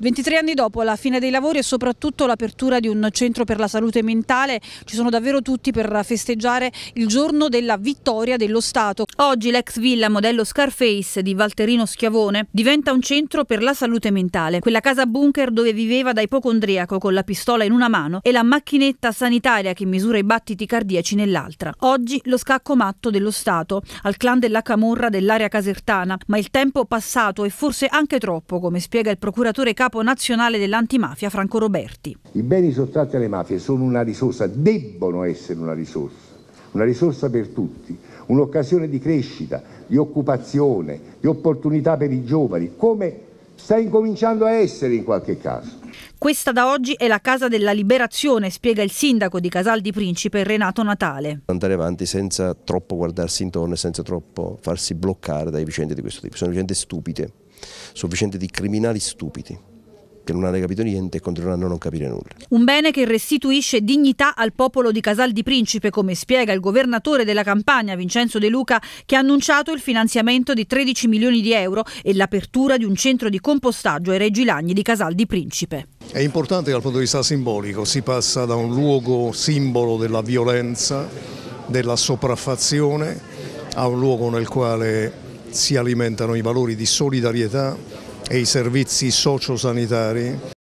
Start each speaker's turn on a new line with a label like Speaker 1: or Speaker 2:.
Speaker 1: 23 anni dopo la fine dei lavori e soprattutto l'apertura di un centro per la salute mentale ci sono davvero tutti per festeggiare il giorno della vittoria dello Stato. Oggi l'ex villa modello Scarface di Valterino Schiavone diventa un centro per la salute mentale, quella casa bunker dove viveva da ipocondriaco con la pistola in una mano e la macchinetta sanitaria che misura i battiti cardiaci nell'altra. Oggi lo scacco matto dello Stato al clan della Camorra dell'area casertana, ma il tempo passato e forse anche troppo, come spiega il procuratore capo capo nazionale dell'antimafia Franco Roberti.
Speaker 2: I beni sottratti alle mafie sono una risorsa, debbono essere una risorsa, una risorsa per tutti, un'occasione di crescita, di occupazione, di opportunità per i giovani, come sta incominciando a essere in qualche caso.
Speaker 1: Questa da oggi è la casa della liberazione, spiega il sindaco di Casal di Principe Renato Natale.
Speaker 3: Andare avanti senza troppo guardarsi intorno e senza troppo farsi bloccare dai vicende di questo tipo. Sono vicende stupide, sono vicende di criminali stupidi che non hanno capito niente e continueranno a non capire nulla.
Speaker 1: Un bene che restituisce dignità al popolo di Casal di Principe, come spiega il governatore della campagna Vincenzo De Luca, che ha annunciato il finanziamento di 13 milioni di euro e l'apertura di un centro di compostaggio ai Lagni di Casal di Principe.
Speaker 4: È importante dal punto di vista simbolico, si passa da un luogo simbolo della violenza, della sopraffazione, a un luogo nel quale si alimentano i valori di solidarietà e i servizi sociosanitari.